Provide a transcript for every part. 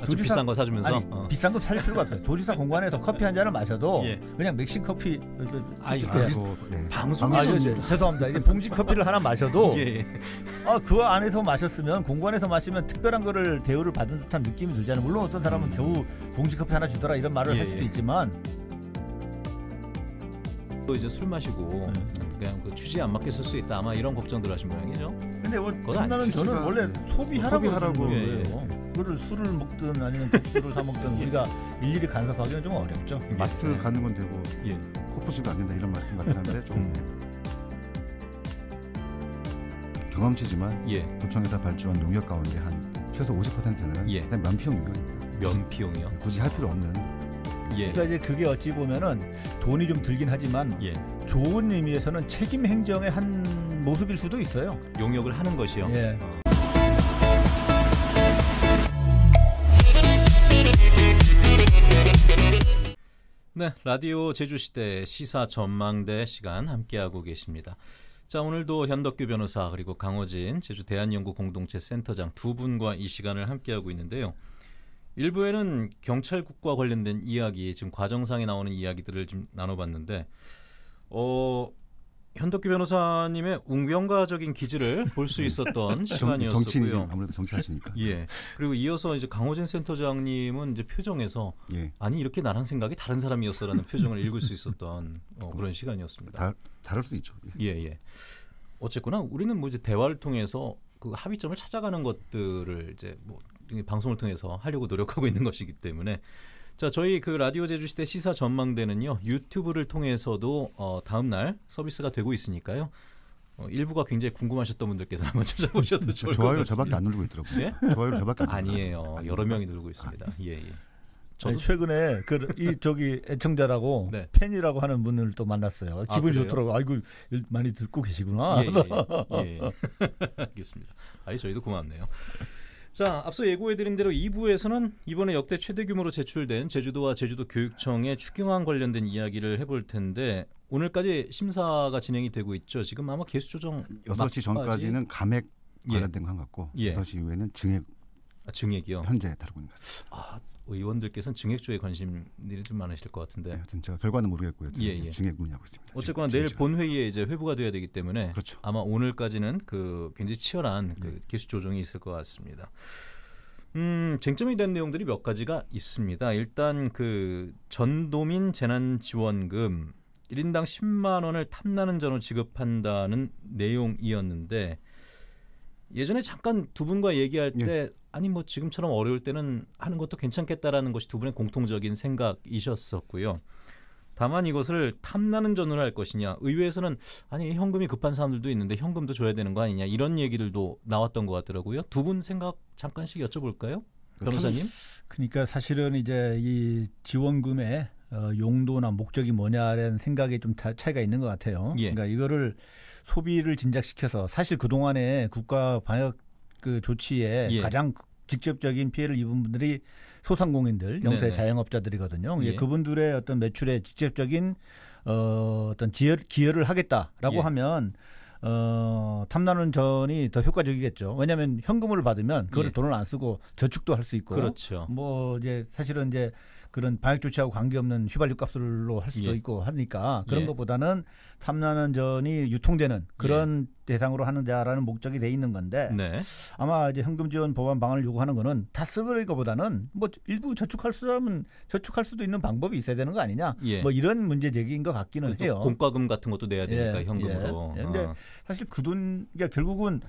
아, 조지사 비싼 거 사주면서 아니, 어. 비싼 거살 필요가 없어요. 도지사 공관에서 커피 한 잔을 마셔도 예. 그냥 맥신 커피 아이고 네. 예. 아, 방송에서 아, 죄송합니다. 이제 봉지 커피를 하나 마셔도 예. 예. 아그 안에서 마셨으면 공관에서 마시면 특별한 거를 대우를 받은 듯한 느낌이 들잖아요. 물론 어떤 사람은 음. 대우 봉지 커피 하나 주더라 이런 말을 예. 할 수도 예. 있지만 또 이제 술 마시고 음. 그냥 그 취지에 안 맞게 쓸 수 있다 아마 이런 걱정들 하신 모양이죠. 근데 뭐, 나는 저는 원래 소비하라고 소비하라고 예, 예. 그거 술을 먹든 아니면 국수를사 먹든 예. 우리가 일일이 간섭하기는 좀 어렵죠. 마트 네. 가는 건 되고 예. 코프집도 안 된다 이런 말씀 같긴 한데 좀 음. 경험치지만 예. 도청에서 발주한 농약 가운데 한 최소 50%는 예. 그냥 면피용 용역입 면피용이요? 굳이 할 필요 없는. 예. 그러니까 이제 그게 어찌 보면은 돈이 좀 들긴 하지만 예. 좋은 의미에서는 책임 행정의 한 모습일 수도 있어요. 용역을 하는 것이요. 예. 어. 네, 라디오 제주시대 시사 전망대 시간 함께하고 계십니다. 자, 오늘도 현덕규 변호사 그리고 강호진 제주 대한연구 공동체 센터장 두 분과 이 시간을 함께하고 있는데요. 일부에는 경찰국과 관련된 이야기, 지금 과정상에 나오는 이야기들을 좀 나눠봤는데, 어, 현덕기 변호사님의 웅변가적인 기질을 볼 수 있었던 시간이었고요. 정치인이죠. 아무래도 정치하시니까. 예. 그리고 이어서 이제 강호진 센터장님은 이제 표정에서 예. 아니 이렇게 나란 생각이 다른 사람이었어라는 표정을 읽을 수 있었던 어, 뭐 그런 시간이었습니다. 다, 다를 수도 있죠. 예, 예. 예. 어쨌거나 우리는 뭐 이제 대화를 통해서 그 합의점을 찾아가는 것들을 이제 뭐 방송을 통해서 하려고 노력하고 있는 것이기 때문에 자, 저희 그 라디오 제주시대 시사 전망대는요 유튜브를 통해서도 어, 다음 날 서비스가 되고 있으니까요. 어, 일부가 굉장히 궁금하셨던 분들께서 한번 찾아보셔도 음, 좋을 것 같습니다. 저밖에 안 누르고 있더라고요. 네? 좋아요 저밖에 안 아니에요. 여러 명이 누르고 있습니다. 아, 예, 예. 예. 저 최근에 그 이 저기 애청자라고 네. 팬이라고 하는 분을 또 만났어요. 아, 기분이 그 좋더라고. 아이고 많이 듣고 계시구나. 예, 예. 예, 예. 알겠습니다. 아이 저희도 고맙네요. 자, 앞서 예고해드린 대로 2부에서는 이번에 역대 최대 규모로 제출된 제주도와 제주도 교육청의 추경안 관련된 이야기를 해볼 텐데 오늘까지 심사가 진행이 되고 있죠. 지금 아마 개수 조정 6시 전까지는 감액 예. 관련된 예. 것 같고 예. 6시 이후에는 증액 아, 증액이요. 현재 다루고 있는 것 같습니다. 아, 의원들께서는 증액조에 관심이 좀 많으실 것 같은데. 네, 제가 결과는 모르겠고요. 예, 예, 예. 증액 문의하고 있습니다. 어쨌거나 증, 내일 본회의에 이제 회부가 돼야 되기 때문에 그렇죠. 아마 오늘까지는 그 굉장히 치열한 그 네. 개수 조정이 있을 것 같습니다. 음, 쟁점이 된 내용들이 몇 가지가 있습니다. 일단 그 전도민 재난지원금 1인당 10만 원을 탐나는 전후 지급한다는 내용이었는데 예전에 잠깐 두 분과 얘기할 예. 때 예. 아니 뭐 지금처럼 어려울 때는 하는 것도 괜찮겠다라는 것이 두 분의 공통적인 생각이셨었고요. 다만 이것을 탐나는 전으로 할 것이냐 의회에서는 아니 현금이 급한 사람들도 있는데 현금도 줘야 되는 거 아니냐 이런 얘기들도 나왔던 것 같더라고요. 두 분 생각 잠깐씩 여쭤볼까요? 그 변호사님? 그러니까 사실은 이제 이지원금에 어, 용도나 목적이 뭐냐라는 생각에 좀 차, 차이가 있는 것 같아요. 예. 그러니까 이거를 소비를 진작시켜서 사실 그 동안에 국가 방역 그 조치에 예. 가장 직접적인 피해를 입은 분들이 소상공인들, 영세 네네. 자영업자들이거든요. 예. 그분들의 어떤 매출에 직접적인 어, 어떤 기여, 기여를 하겠다라고 예. 하면 어, 탐나는 전이 더 효과적이겠죠. 왜냐하면 현금을 받으면 그걸 예. 돈을 안 쓰고 저축도 할 수 있고, 그렇죠. 뭐 이제 사실은 이제 그런 방역 조치하고 관계없는 휘발유 값으로 할 수도 예. 있고 하니까 그런 예. 것보다는 삼난원전이 유통되는 그런 예. 대상으로 하는자라는 목적이 돼 있는 건데 네. 아마 이제 현금 지원 법안 방안을 요구하는 거는 다 쓰는 것보다는 뭐 일부 저축할 수라면 저축할 수도 있는 방법이 있어야 되는 거 아니냐 예. 뭐 이런 문제 제기인 것 같기는 해요. 공과금 같은 것도 내야 되니까 예. 현금으로. 예. 예. 근데 어. 사실 그돈 그러니까 결국은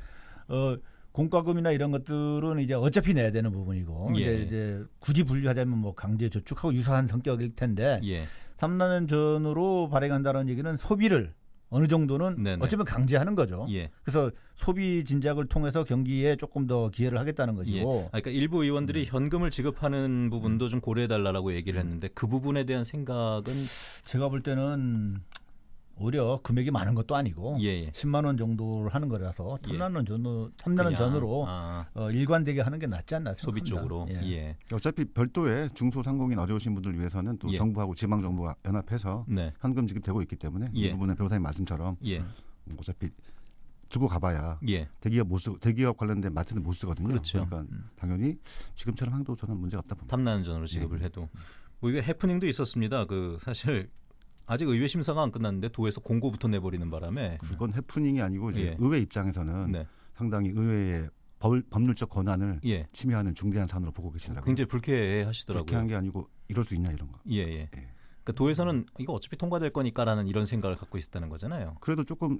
어 공과금이나 이런 것들은 이제 어차피 내야 되는 부분이고 예. 이제, 이제 굳이 분류하자면 뭐 강제 저축하고 유사한 성격일 텐데 예. 3만 전으로 발행한다는 얘기는 소비를 어느 정도는 네네. 어쩌면 강제하는 거죠. 예. 그래서 소비 진작을 통해서 경기에 조금 더 기회를 하겠다는 거죠. 예. 아, 그러니까 일부 의원들이 음. 현금을 지급하는 부분도 음. 좀 고려해 달라라고 얘기를 음. 했는데 그 부분에 대한 생각은 제가 볼 때는 오히려 금액이 많은 것도 아니고 예, 예. 10만 원 정도를 하는 거라서 참만원 전으로 참나는 전으로 아. 어, 일관되게 하는 게 낫지 않나 생각합니다. 소비 쪽으로. 예. 예. 어차피 별도의 중소상공인 어려우신 분들 위해서는 또 예. 정부하고 지방 정부가 연합해서 네. 현금 지급되고 있기 때문에 이부분에 예. 변호사님 말씀처럼 음, 어차피 들고 가봐야 예. 대기업 못쓰 대기업 관련된 마트는 못 쓰거든요. 그렇죠. 그러니까 음. 당연히 지금처럼 항도 저는 문제가 없다 봅니다. 탐나는 전으로 지급을 예. 해도 뭐 이게 해프닝도 있었습니다. 그 사실 아직 의회 심사가 안 끝났는데 도에서 공고부터 내버리는 바람에 그건 해프닝이 아니고 이제 예. 의회 입장에서는 네. 상당히 의회의 법, 법률적 권한을 예. 침해하는 중대한 사안으로 보고 계시더라고요. 굉장히 불쾌해 하시더라고요. 불쾌한 게 아니고 이럴 수 있냐 이런 거. 예, 예. 예. 그러니까 도에서는 이거 어차피 통과될 거니까라는 이런 생각을 갖고 있었다는 거잖아요. 그래도 조금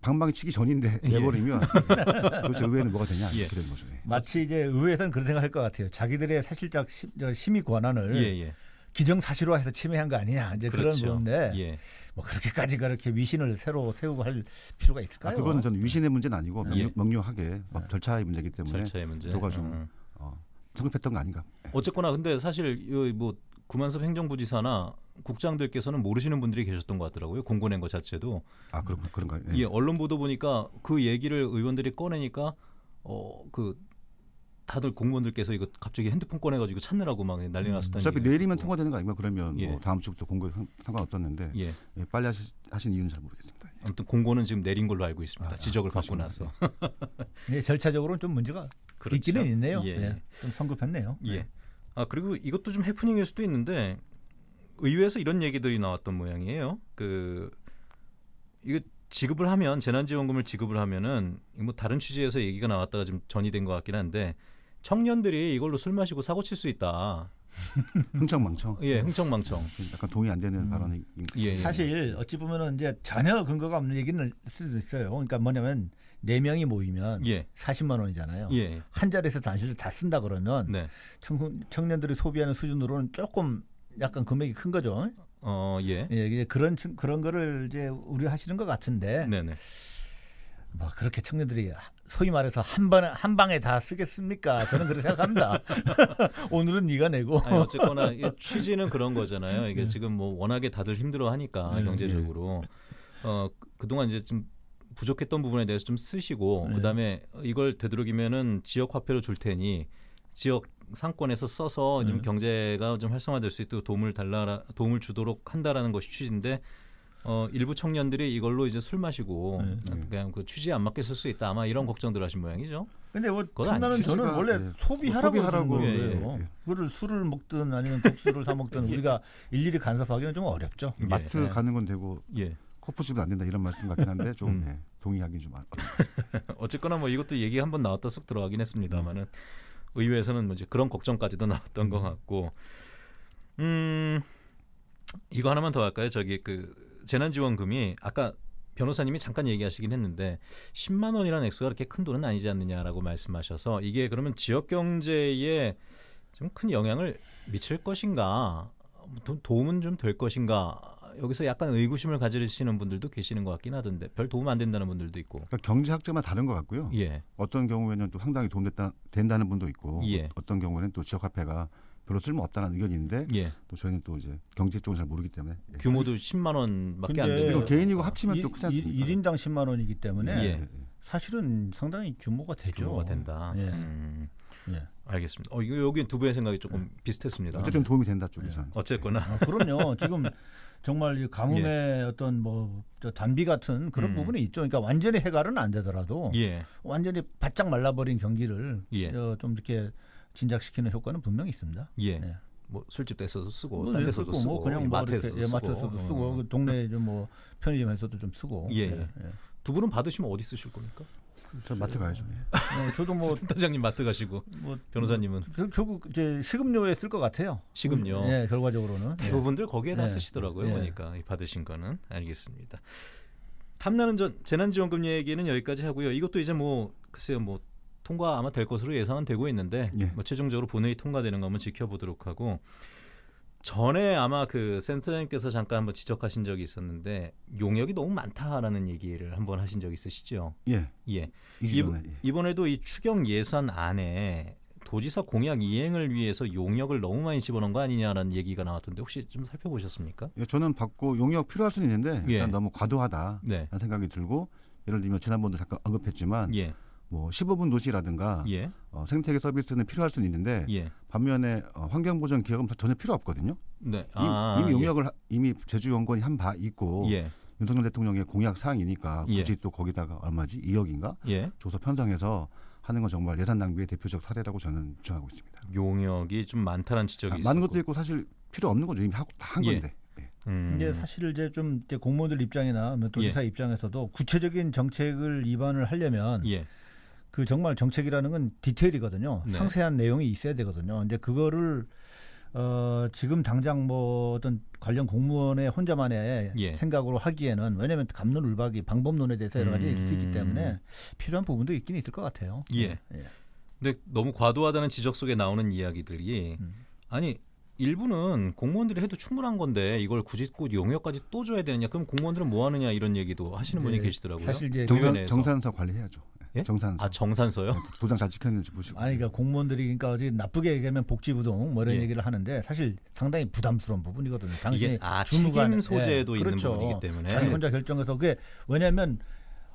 방방 치기 전인데 예. 내버리면 도대체 의회는 뭐가 되냐 예. 그런 거죠. 예. 마치 이제 의회에서는 그런 생각할 것 같아요. 자기들의 사실적 심, 심의 권한을 예, 기정사실화해서 침해한 거 아니냐 이제 그렇죠. 그런 건데 예. 뭐 그렇게까지 그렇게 위신을 새로 세우고 할 필요가 있을까요? 아, 그건 저는 위신의 문제는 아니고 예. 명료, 하게 예. 절차의 문제이기 때문에 절차의 문제. 누가 좀 음. 어, 성급했던 거 아닌가? 예. 어쨌거나 근데 사실 뭐 구만섭 행정부지사나 국장들께서는 모르시는 분들이 계셨던 것 같더라고요. 공고낸 것 자체도. 아 그런 그런가요? 예. 예. 언론 보도 보니까 그 얘기를 의원들이 꺼내니까 어그 다들 공무원들께서 이거 갑자기 핸드폰 꺼내가지고 찾느라고 막 난리 음, 났었다는. 어차피 내일이면 통과되는 거 아닙니까? 그러면 뭐 예. 뭐 다음 주부터 공고 상관없었는데 예. 예, 빨리 하시, 하신 이유는 잘 모르겠습니다. 예. 아무튼 공고는 지금 내린 걸로 알고 있습니다. 아, 지적을 아, 받고 나서. 네, 절차적으로는 좀 문제가 그렇죠. 있기는 있네요. 네, 좀 성급했네요. 예. 아 그리고 이것도 좀 해프닝일 수도 있는데 의회에서 이런 얘기들이 나왔던 모양이에요. 그 이거 지급을 하면 재난지원금을 지급을 하면은 뭐 다른 취지에서 얘기가 나왔다가 지 전이된 것 같긴 한데 청년들이 이걸로 술 마시고 사고 칠 수 있다. 흥청망청. 예, 흥청망청. 약간 동의 안 되는 음. 발언입 예, 예. 사실 어찌 보면은 이제 전혀 근거가 없는 얘기는 수도 있어요. 그러니까 뭐냐면 네 명이 모이면 예. 40만 원이잖아요. 예. 한 자리에서 단신을 다 쓴다 그러면 네. 청, 년들이 소비하는 수준으로는 조금 약간 금액이 큰 거죠. 어, 예. 예, 그런 그런 거를 이제 우려하시는 것 같은데. 네, 네. 막 그렇게 청년들이 소위 말해서 한 번에 한 방에 다 쓰겠습니까? 저는 그렇게 생각합니다. 오늘은 네가 내고. 아니, 어쨌거나 이게 취지는 그런 거잖아요. 이게 네. 지금 뭐 워낙에 다들 힘들어 하니까 네, 네, 경제적으로 네. 어 그동안 이제 좀 부족했던 부분에 대해서 좀 쓰시고 네. 그다음에 이걸 되도록이면은 지역 화폐로 줄 테니 지역 상권에서 써서 좀 네. 경제가 좀 활성화될 수 있도록 도움을 달라 도움을 주도록 한다라는 것이 취지인데 어, 일부 청년들이 이걸로 이제 술 마시고 네. 음, 네. 그냥 그 취지에 안 맞게 쓸 수 있다 아마 이런 걱정들 하신 모양이죠. 근데 뭐 탐나는 저는 원래 네. 소비하라고 하는 거예요. 예, 예, 예. 그거를 술을 먹든 아니면 독수를 사 먹든 예. 우리가 일일이 간섭하기는 좀 어렵죠. 예. 마트 예. 가는 건 되고 예. 커프집은 안 된다 이런 말씀 같긴 한데 좀 음. 동의하기 좀 어쨌거나 뭐 이것도 얘기 한 번 나왔다 쏙 들어가긴 했습니다만은 음. 의회에서는 뭐 이제 그런 걱정까지도 나왔던 것 같고 음 이거 하나만 더 할까요? 저기 그 재난지원금이 아까 변호사님이 잠깐 얘기하시긴 했는데 10만 원이라는 액수가 그렇게 큰 돈은 아니지 않느냐라고 말씀하셔서 이게 그러면 지역 경제에 좀 큰 영향을 미칠 것인가 도움은 좀 될 것인가 여기서 약간 의구심을 가지시는 분들도 계시는 것 같긴 하던데 별 도움 안 된다는 분들도 있고 그러니까 경제학자만 다른 것 같고요. 예. 어떤 경우에는 또 상당히 도움 됐다, 된다는 분도 있고 예. 어떤 경우에는 또 지역화폐가 별로 쓸모없다는 의견인데 예. 또 저희는 또 이제 경제 쪽은 잘 모르기 때문에 규모도 10만 원밖에 안 되고 개인이고 합치면 또 크지 않습니까? 1인당 10만 원이기 때문에 예. 사실은 상당히 규모가 되죠. 규모가 된다. 예. 음. 예. 알겠습니다. 어, 이거 여기 두 분의 생각이 조금 예. 비슷했습니다. 어쨌든 도움이 된다 쪽에서. 예. 아, 어쨌거나. 아, 그럼요. 지금 정말 가뭄의 예. 어떤 뭐 단비 같은 그런 음. 부분이 있죠. 그러니까 완전히 해갈은 안 되더라도 예. 완전히 바짝 말라버린 경기를 예. 좀 이렇게 진작시키는 효과는 분명히 있습니다. 예. 네. 뭐 술집 에서도 쓰고 뭐, 딴 데서도 뭐 쓰고, 쓰고 뭐 마트에서도, 예, 마트에서도 쓰고, 쓰고 그 동네 네. 좀뭐 편의점에서도 좀 쓰고 예. 네, 예. 두 분은 받으시면 어디 쓰실 겁니까? 저 마트 가야죠. 어, 저도 뭐 단장님 마트 가시고 뭐, 변호사님은 그, 결국 이제 식음료에 쓸 것 같아요. 식음료. 음, 결과적으로는 예. 대부분들 거기에다 예. 쓰시더라고요. 예. 보니까 받으신 거는 알겠습니다. 탐나는 전 재난지원금 얘기는 여기까지 하고요. 이것도 이제 뭐 글쎄요 뭐 통과 아마 될 것으로 예상은 되고 있는데 예. 뭐 최종적으로 본회의 통과되는 것 한번 지켜보도록 하고 전에 아마 그 센터장님께서 잠깐 한번 지적하신 적이 있었는데 용역이 너무 많다라는 얘기를 한번 하신 적이 있으시죠? 예. 예. 이번에, 예. 이번에도 이 추경 예산 안에 도지사 공약 이행을 위해서 용역을 너무 많이 집어넣은 거 아니냐라는 얘기가 나왔던데 혹시 좀 살펴보셨습니까? 예, 저는 받고 용역 필요할 수는 있는데 예. 일단 예. 너무 과도하다라는 네. 생각이 들고 예를 들면 지난번도 잠깐 언급했지만 예. 뭐 15분 도시라든가 예. 어, 생태계 서비스는 필요할 수는 있는데 예. 반면에 어, 환경보전 기업은 전혀 필요 없거든요. 네. 아, 이미, 예. 이미 용역을 예. 이미 제주연구원이 한 바 있고 윤석열 대통령의 공약 사항이니까 예. 굳이 또 거기다가 얼마지 2억인가 예. 조사 편성해서 하는 건 정말 예산 낭비의 대표적 사례라고 저는 주장하고 있습니다. 용역이 좀 많다는 지적이 아, 많은 것도 있고 사실 필요 없는 거죠 이미 다 한 건데. 음. 근데 사실 이제 좀 이제 공무원들 입장이나 도지사 예. 입장에서도 구체적인 정책을 입안을 하려면 예. 그 정말 정책이라는 건 디테일이거든요. 네. 상세한 내용이 있어야 되거든요. 이제 그거를 어 지금 당장 뭐 어떤 관련 공무원의 혼자만의 예. 생각으로 하기에는 왜냐하면 갑론울박이 방법론에 대해서 여러 가지 음. 있기 때문에 필요한 부분도 있긴 있을 것 같아요. 예. 예. 예. 근데 너무 과도하다는 지적 속에 나오는 이야기들이 음. 아니 일부는 공무원들이 해도 충분한 건데 이걸 굳이 꼭 용역까지 또 줘야 되느냐? 그럼 공무원들은 뭐 하느냐 이런 얘기도 하시는 분이 네. 계시더라고요. 사실 이제 정산, 그 정산서 관리해야죠. 예? 정산서아 정산소요? 네, 도장 잘 지켰는지 보시고. 아니 그러니까 공무원들이 그러니까 어제 나쁘게 얘기하면 복지부동 뭐 이런 예. 얘기를 하는데 사실 상당히 부담스러운 부분이거든요. 당신이 아, 주무관 소재도 예. 있는 그렇죠. 부분이기 때문에 자기 혼자 결정해서 그게 왜냐하면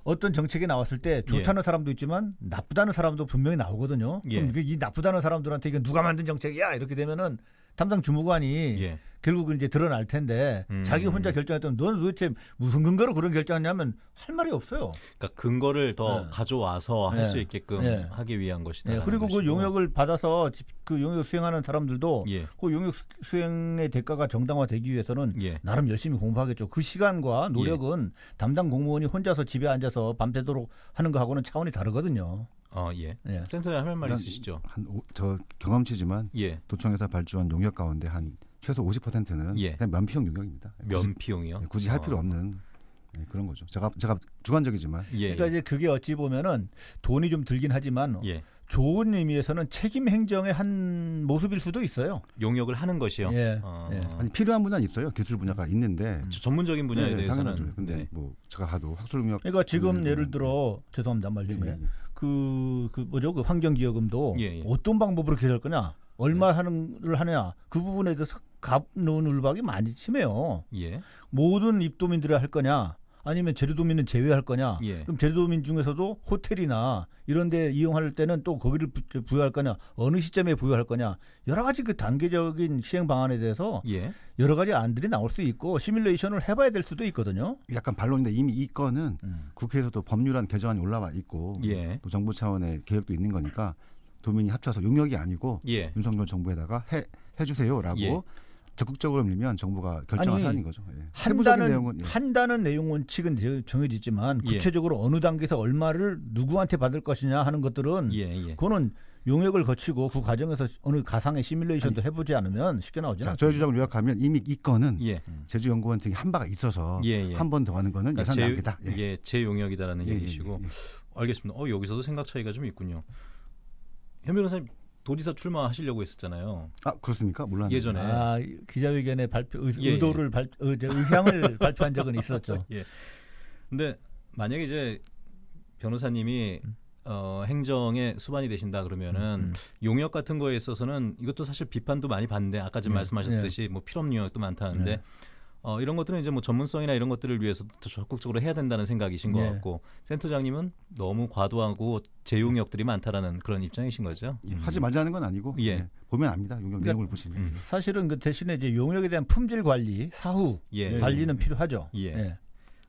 어떤 정책이 나왔을 때 좋다는 예. 사람도 있지만 나쁘다는 사람도 분명히 나오거든요. 그럼 예. 이 나쁘다는 사람들한테 이거 누가 만든 정책이야 이렇게 되면은 담당 주무관이 예. 결국은 이제 드러날 텐데 음. 자기 혼자 결정했던 넌 도대체 무슨 근거로 그런 결정했냐면 할 말이 없어요. 그러니까 근거를 더 네. 가져와서 할수 네. 있게끔 네. 하기 위한 것이다. 네, 그리고 그 것이고. 그 용역을 받아서 그 용역 수행하는 사람들도 예. 그 용역 수행의 대가가 정당화되기 위해서는 예. 나름 열심히 공부하겠죠. 그 시간과 예. 노력은 예. 담당 공무원이 혼자서 집에 앉아서 밤새도록 하는 거하고는 차원이 다르거든요. 어, 예. 예. 센터에 할말 있으시죠? 한, 저 경험치지만 예. 도청에서 발주한 용역 가운데 한 최소 50%는 예. 면피용 용역입니다. 면피용이요? 굳이, 예, 굳이 할 필요 아. 없는 네, 그런 거죠. 제가 제가 주관적이지만 예, 그러니까 예. 이제 그게 어찌 보면은 돈이 좀 들긴 하지만 예. 좋은 의미에서는 책임 행정의 한 모습일 수도 있어요. 용역을 하는 것이요. 예. 어. 아니 필요한 분야는 있어요. 기술 분야가 있는데 음. 전문적인 네, 네, 분야에 네, 대해서는 당연하죠. 근데 네. 뭐 제가 봐도 학술 용역 그러니까 지금 예를 들어 죄송합니다 말 중에 그, 그 뭐죠 그 환경 기여금도 어떤 방법으로 계산 거냐 얼마 네. 하는를 하느냐 그 부분에 대해서 갑론 을박이 많이 심해요. 예. 모든 입도민들을 할 거냐? 아니면 제주도민은 제외할 거냐? 예. 그럼 제주도민 중에서도 호텔이나 이런 데 이용할 때는 또 거기를 부여할 거냐? 어느 시점에 부여할 거냐? 여러 가지 그 단계적인 시행 방안에 대해서 예. 여러 가지 안들이 나올 수 있고 시뮬레이션을 해봐야 될 수도 있거든요. 약간 반론인데 이미 이 건은 음. 국회에서도 법률안 개정안이 올라와 있고 예. 또 정부 차원의 계획도 있는 거니까 도민이 합쳐서 용역이 아니고 예. 윤석열 정부에다가 해 해주세요라고 예. 적극적으로 밀면 정부가 결정한 아 사안인 거죠. 예. 한다는 내용은, 예. 한다는 내용 원칙은 정해지지만 예. 구체적으로 예. 어느 단계에서 얼마를 누구한테 받을 것이냐 하는 것들은 예, 예. 그거는 용역을 거치고 그 과정에서 어느 가상의 시뮬레이션도 아니, 해보지 않으면 쉽게 나오죠. 자, 저희 주장을 요약하면 이미 이 건은 제주연구원 등이 한 바가 있어서 한 번 더 하는 거는 그러니까 예산 낭비다. 예. 제 용역이다라는 얘기시고 알겠습니다. 어 여기서도 생각 차이가 좀 있군요. 현 변호사님 도지사 출마하시려고 했었잖아요. 아 그렇습니까? 몰랐 예전에 아, 기자회견에 발표 의, 예, 예. 도를 발, 의향을 발표한 적은 있었죠. 예. 근데 만약에 이제 변호사님이 음. 어, 행정의 수반이 되신다 그러면은 음, 음. 용역 같은 거에 있어서는 이것도 사실 비판도 많이 받는데 아까 지금 네. 말씀하셨듯이 네. 뭐 필업 용역도 많다는데 네. 어, 이런 것들은 이제 뭐 전문성이나 이런 것들을 위해서 더 적극적으로 해야 된다는 생각이신 것 예. 같고 센터장님은 너무 과도하고 재용역들이 많다라는 그런 입장이신 거죠. 예, 음. 하지 말자는 건 아니고 예. 예. 보면 압니다. 용역 그러니까 내용을 그러니까, 보시면 음. 사실은 그 대신에 이제 용역에 대한 품질 관리, 사후 예. 관리는 예. 필요하죠. 예. 예.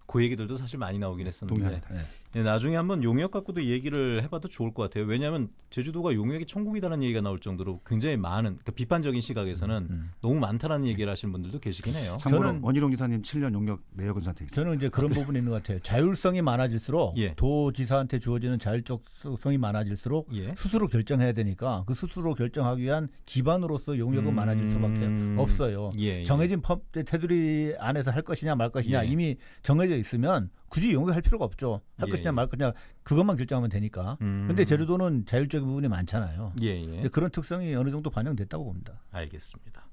그 얘기들도 사실 많이 나오긴 했었는데. 네, 나중에 한번 용역 갖고도 얘기를 해봐도 좋을 것 같아요. 왜냐하면 제주도가 용역이 천국이다라는 얘기가 나올 정도로 굉장히 많은 그러니까 비판적인 시각에서는 음. 음. 너무 많다라는 얘기를 하시는 분들도 계시긴 해요. 저는 원희룡 기사님 7년 용역 내역은 선택했 저는 이제 그런 부분이 있는 것 같아요. 자율성이 많아질수록 예. 도지사한테 주어지는 자율적성이 많아질수록 예. 스스로 결정해야 되니까 그 스스로 결정하기 위한 기반으로서 용역은 음. 많아질 수밖에 없어요. 예, 예. 정해진 법 테두리 안에서 할 것이냐 말 것이냐 예. 이미 정해져 있으면 굳이 영역할 필요가 없죠. 할 예, 것이냐 예. 말 것이냐 그것만 결정하면 되니까. 음. 근데 제주도는 자율적인 부분이 많잖아요. 예, 예. 그런 특성이 어느 정도 반영됐다고 봅니다. 알겠습니다.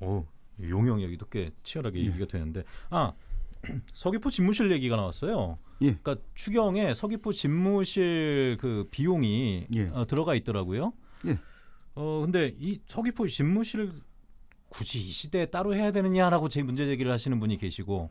오, 용역 얘기도 꽤 치열하게 얘기가 되는데 아 서귀포 집무실 얘기가 나왔어요. 예. 그러니까 추경에 서귀포 집무실 그 비용이 예. 어, 들어가 있더라고요. 예. 어 근데 이 서귀포 집무실 굳이 이 시대에 따로 해야 되느냐라고 제 문제 제기를 하시는 분이 계시고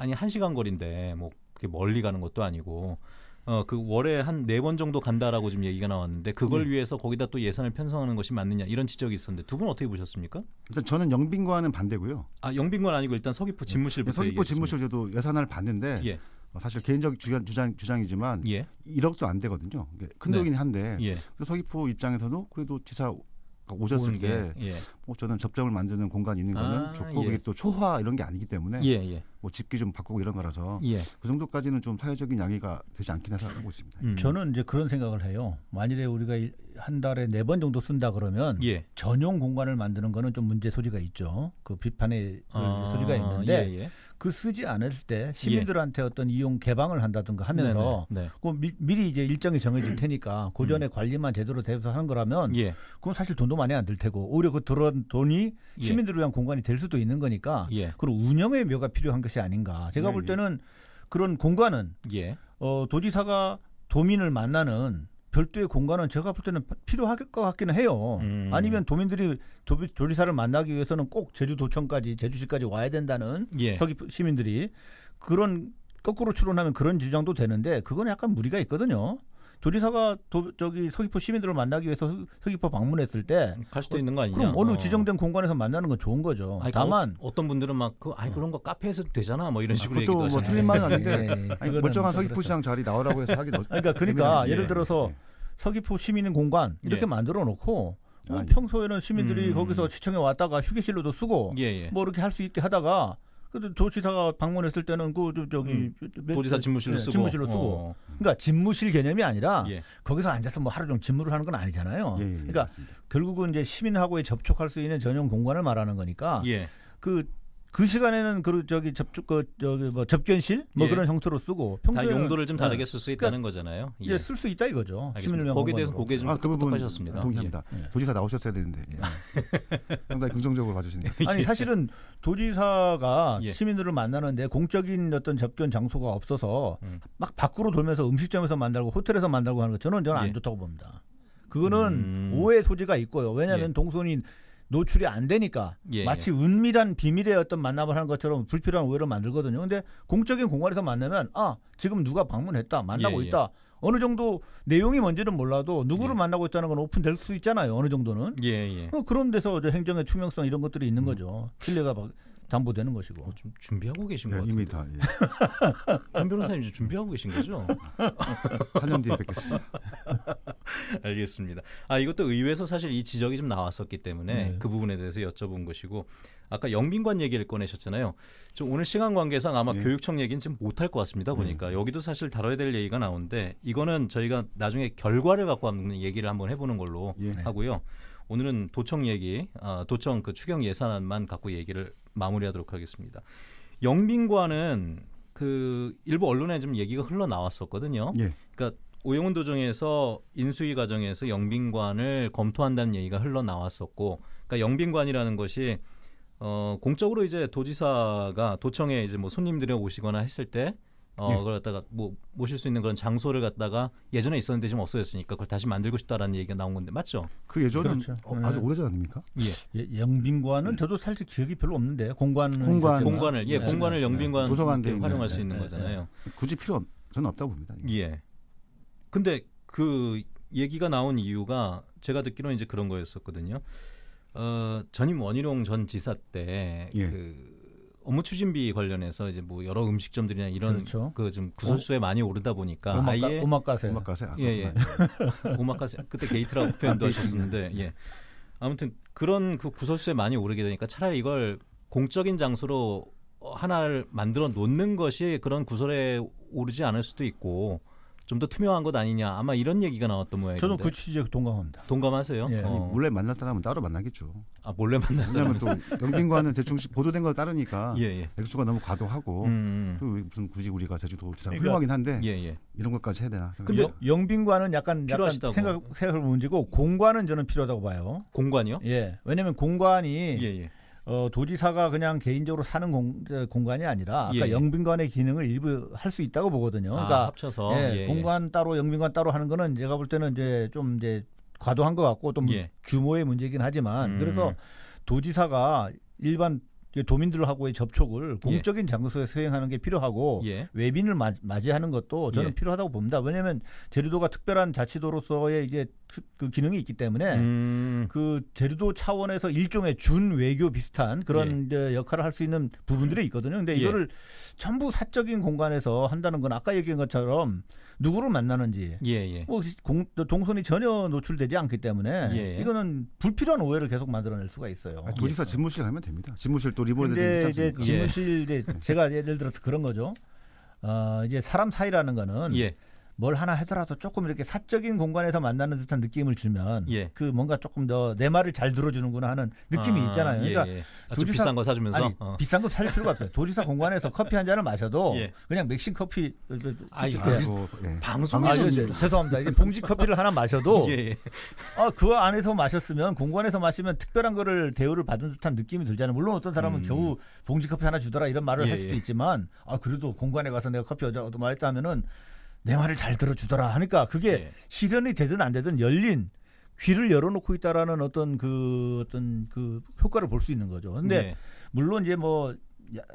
아니 한 시간 거리인데 뭐 그렇게 멀리 가는 것도 아니고 어 그 월에 한 네 번 정도 간다라고 지금 얘기가 나왔는데 그걸 네. 위해서 거기다 또 예산을 편성하는 것이 맞느냐 이런 지적이 있었는데 두 분 어떻게 보셨습니까? 일단 저는 영빈관은 반대고요. 아 영빈관 아니고 일단 서귀포 예. 집무실부터 네, 서귀포 집무실 저도 예산을 봤는데 예. 어, 사실 개인적 주장, 주장 주장이지만 예. 1억도 안 되거든요. 큰돈이긴 네. 한데 예. 서귀포 입장에서도 그래도 지사 오셨을 때 예. 뭐 저는 접점을 만드는 공간이 있는 거는 아, 좋고 예. 그게 또 초화 이런 게 아니기 때문에 예, 예, 뭐 집기 좀 바꾸고 이런 거라서 예. 그 정도까지는 좀 사회적인 양해가 되지 않긴 해서 하고 있습니다. 음. 저는 이제 그런 생각을 해요. 만일에 우리가 한 달에 네 번 정도 쓴다 그러면 예. 전용 공간을 만드는 거는 좀 문제 소지가 있죠. 그 비판의 아, 소지가 있는데 그 쓰지 않았을 때 예. 시민들한테 예. 어떤 이용 개방을 한다든가 하면서 네. 네, 네. 그 미리 이제 일정이 정해질 테니까 고 전에 음. 관리만 제대로 돼서 하는 거라면 예. 그건 사실 돈도 많이 안 들 테고 오히려 그 들어온 돈이 예. 시민들을 위한 공간이 될 수도 있는 거니까 예. 그고 운영의 묘가 필요한 것이 아닌가. 제가 네, 볼 예. 때는 그런 공간은 어, 도지사가 도민을 만나는 별도의 공간은 제가 볼 때는 필요할 것 같기는 해요. 음. 아니면 도민들이 조리사를 만나기 위해서는 꼭 제주도청까지 제주시까지 와야 된다는 예. 서귀 시민들이 그런 거꾸로 추론하면 그런 주장도 되는데 그건 약간 무리가 있거든요. 도지사가 도, 저기 서귀포 시민들을 만나기 위해서 서귀포 방문했을 때갈 음, 수도 어, 있는 거 아니냐? 그럼 어느 어. 지정된 공간에서 만나는 건 좋은 거죠. 아니, 다만 어, 떤 분들은 막 그 아니 그런 거 카페에서 되잖아 뭐 이런 아, 식으로 아, 얘기도 뭐 틀린 말은 아닌데 아니, 멀쩡한 서귀포시장 그렇죠. 자리 나오라고 해서 하기 그러니까 그러니까 예를 들어서 예. 서귀포 시민인 공간 이렇게 예. 만들어 놓고 뭐 평소에는 시민들이 음. 거기서 시청에 왔다가 휴게실로도 쓰고 예, 예. 뭐 이렇게 할 수 있게 하다가 그 도시사가 방문했을 때는 그 저기 음. 도지사 집무실로 네, 쓰고 집무실로 쓰고 어. 그러니까 집무실 개념이 아니라 예. 거기서 앉아서 뭐 하루 종일 집무를 하는 건 아니잖아요. 예, 예, 예 그러니까 맞습니다. 결국은 이제 시민하고의 접촉할 수 있는 전용 공간을 말하는 거니까 예. 그그 시간에는 그 저기 접촉 그 저기 뭐 접견실 뭐 예. 그런 형태로 쓰고 평소에 용도를 좀 다르게 예. 쓸수 그러니까 있다는 그러니까, 거잖아요. 예, 예쓸 수 있다 이거죠. 시민을 거기에 대해서 고개 좀 아, 그 부분 하셨습니다. 예. 동의합니다. 예. 도지사 나오셨어야 되는데 예. 상당히 긍정적으로 봐주시는 요 예. 아니 사실은 도지사가 시민들을 만나는데 공적인 어떤 접견 장소가 없어서 음. 막 밖으로 돌면서 음식점에서 만나고 호텔에서 만나고 하는 것 저는 저는 안 좋다고 봅니다. 그거는 음. 오해 소지가 있고요. 왜냐하면 동선이 노출이 안 되니까 예, 마치 예. 은밀한 비밀의 어떤 만남을 하는 것처럼 불필요한 오해를 만들거든요. 근데 공적인 공간에서 만나면 아 지금 누가 방문했다 만나고 예, 예. 있다 어느 정도 내용이 뭔지는 몰라도 누구를 예. 만나고 있다는 건 오픈될 수 있잖아요. 어느 정도는 어, 그런 데서 행정의 투명성 이런 것들이 있는 음. 거죠. 신뢰가 담보되는 것이고. 어, 좀 준비하고 계신 거것 네, 같은데. 이미 다. 예. 한 변호사님 이제 준비하고 계신 거죠? 4년 뒤에 뵙겠습니다. 알겠습니다. 아 이것도 의회에서 사실 이 지적이 좀 나왔었기 때문에 네. 그 부분에 대해서 여쭤본 것이고 아까 영빈관 얘기를 꺼내셨잖아요. 좀 오늘 시간 관계상 아마 네. 교육청 얘기는 지금 못할 것 같습니다. 보니까 네. 여기도 사실 다뤄야 될 얘기가 나오는데 이거는 저희가 나중에 결과를 갖고 한번 얘기를 한번 해보는 걸로 예. 하고요. 오늘은 도청 얘기, 아, 도청 그 추경 예산안만 갖고 얘기를 마무리하도록 하겠습니다. 영빈관은 그 일부 언론에 좀 얘기가 흘러 나왔었거든요. 예. 그러니까 오영훈 도정에서 인수위 과정에서 영빈관을 검토한다는 얘기가 흘러 나왔었고, 그러니까 영빈관이라는 것이 어 공적으로 이제 도지사가 도청에 이제 뭐 손님들이 오시거나 했을 때 어, 예. 그걸 갖다가 뭐 모실 수 있는 그런 장소를 갖다가 예전에 있었는데 지금 없어졌으니까 그걸 다시 만들고 싶다라는 얘기가 나온 건데 맞죠? 그 예전은 그렇죠. 어, 아주 네. 오래전 아닙니까? 예. 예 영빈관은 저도 사실 기억이 별로 없는데 공관 공관 공간을 예, 네. 공간을 네. 영빈관 도서관에 활용할 네. 수 있는 네. 거잖아요. 굳이 필요 저는 없다고 봅니다. 예. 근데 그 얘기가 나온 이유가 제가 듣기로는 이제 그런 거였었거든요. 어, 전임 원희룡 전 지사 때그 예. 업무 추진비 관련해서 이제 뭐 여러 음식점들이나 이런 그렇죠. 그 구설수에 오, 많이 오르다 보니까 오마카, 아예 오마카세 오마카세 아, 예, 예. 오마카세 그때 게이트라고 아, 표현도 하셨는데 예. 아무튼 그런 그 구설수에 많이 오르게 되니까 차라리 이걸 공적인 장소로 어, 하나를 만들어 놓는 것이 그런 구설에 오르지 않을 수도 있고 좀더 투명한 것 아니냐 아마 이런 얘기가 나왔던 모양이에요. 저도 그 취지에 동감합니다. 동감하세요? 예. 어. 몰래 만날 사람은 따로 만나겠죠. 아 몰래 만날 사람. 왜또 영빈관은 대충 보도된 걸 따르니까 예, 예. 액수가 너무 과도하고 음, 음. 무슨 굳이 우리가 제주도 지사 그러니까, 훌륭하긴 한데 예, 예, 이런 것까지 해야 되나? 근데 영, 빈관은 약간 필요하시다고. 약간 생각 생각을 문제고 공관은 저는 필요하다고 봐요. 공관이요? 예. 왜냐하면 공관이 예, 예. 어, 도지사가 그냥 개인적으로 사는 공, 공간이 아니라 아까 예. 예. 영빈관의 기능을 일부 할 수 있다고 보거든요. 아, 그러니까 아, 합쳐서 예, 예, 예, 공간 따로 영빈관 따로 하는 거는 제가 볼 때는 이제 좀 이제 과도한 것 같고 또 예. 규모의 문제긴 이 하지만 음. 그래서 도지사가 일반 도민들하고의 접촉을 공적인 장소에 수행하는 게 필요하고 예. 외빈을 맞, 이하는 것도 저는 예. 필요하다고 봅니다. 왜냐하면 제주도가 특별한 자치도로서의 이게 그, 그 기능이 있기 때문에 음. 그 제주도 차원에서 일종의 준 외교 비슷한 그런 예. 역할을 할 수 있는 부분들이 있거든요. 근데 예. 이거를 예. 전부 사적인 공간에서 한다는 건 아까 얘기한 것처럼 누구를 만나는지 예, 예. 뭐 공, 동선이 전혀 노출되지 않기 때문에 예. 이거는 불필요한 오해를 계속 만들어낼 수가 있어요. 아, 도지사 집무실 가면 됩니다. 집무실 또 리본에 되는 이제 집무실 이제 제가 예를 들어서 그런 거죠. 어, 이제 사람 사이라는 거는. 뭘 하나 해더라도 조금 이렇게 사적인 공간에서 만나는 듯한 느낌을 주면 예. 그 뭔가 조금 더 내 말을 잘 들어주는구나 하는 느낌이 아, 있잖아요. 예, 그러니까 예, 예. 도지사 비싼 거 사주면서 아니, 어. 비싼 거 살 필요가 없어요. 도지사 공간에서 커피 한 잔을 마셔도 예. 그냥 맥심 커피 그, 그, 그, 아이고 예. 방송에서 아, 죄송합니다. 이게 봉지 커피를 하나 마셔도 아, 그 안에서 마셨으면 공간에서 마시면 특별한 거를 대우를 받은 듯한 느낌이 들잖아요. 물론 어떤 사람은 음. 겨우 봉지 커피 하나 주더라 이런 말을 할 수도 있지만 아 그래도 공간에 가서 내가 커피 얻어 마셨다 면은 내 말을 잘 들어주더라 하니까 그게 네. 실현이 되든 안 되든 열린 귀를 열어놓고 있다라는 어떤 그 어떤 그 효과를 볼 수 있는 거죠. 근데 네. 물론 이제 뭐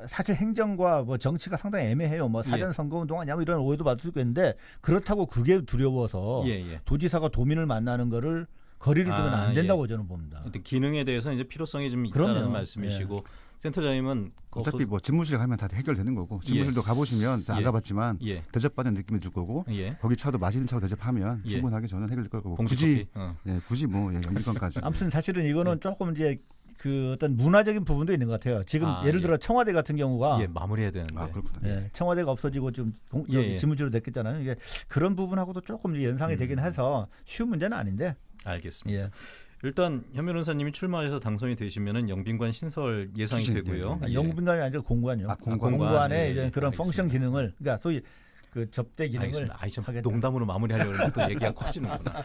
사실 행정과 뭐 정치가 상당히 애매해요. 뭐 사전 예. 선거 운동하냐 뭐 이런 오해도 받을 수있는데 그렇다고 그게 두려워서 예, 예. 도지사가 도민을 만나는 거를 거리를 두면 아, 안 된다고 예. 저는 봅니다. 기능에 대해서 이제 필요성이 좀 있다는 그럼요. 말씀이시고 센터장님은 그 어차피 소... 그 뭐 집무실 가면 다 해결되는 거고 예. 집무실도 예. 가보시면 안 예. 가봤지만 예. 대접받는 느낌이 들 거고 거기 차도 맛있는 차로 대접하면 예. 충분하게 저는 해결될 거고 굳이 어. 네, 굳이 뭐 예, 연기권까지 아무튼 사실은 이거는 조금 이제 그 어떤 문화적인 부분도 있는 것 같아요. 지금 아, 예를 들어 청와대 같은 경우가 예, 마무리해야 되는데 아, 예, 청와대가 없어지고 지금 공, 예, 지무지로 됐겠잖아요. 이게 그런 부분하고도 조금 연상이 음. 되긴 해서 쉬운 문제는 아닌데 알겠습니다. 예. 일단 현 변호사님이 출마해서 당선이 되시면은 영빈관 신설 예상이 추진, 되고요. 네, 영빈관이 아니라 공관이요. 아, 공관. 아, 공관에 예, 이제 예. 그런 펑션 기능을 그러니까 소위 그 접대 기능을 아이 농담으로 마무리하려고 또 얘기가 커지는구나.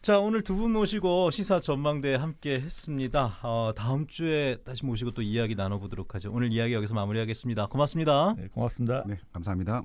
자 오늘 두 분 모시고 시사 전망대 함께 했습니다. 어, 다음 주에 다시 모시고 또 이야기 나눠보도록 하죠. 오늘 이야기 여기서 마무리하겠습니다. 고맙습니다. 네, 고맙습니다. 네, 감사합니다.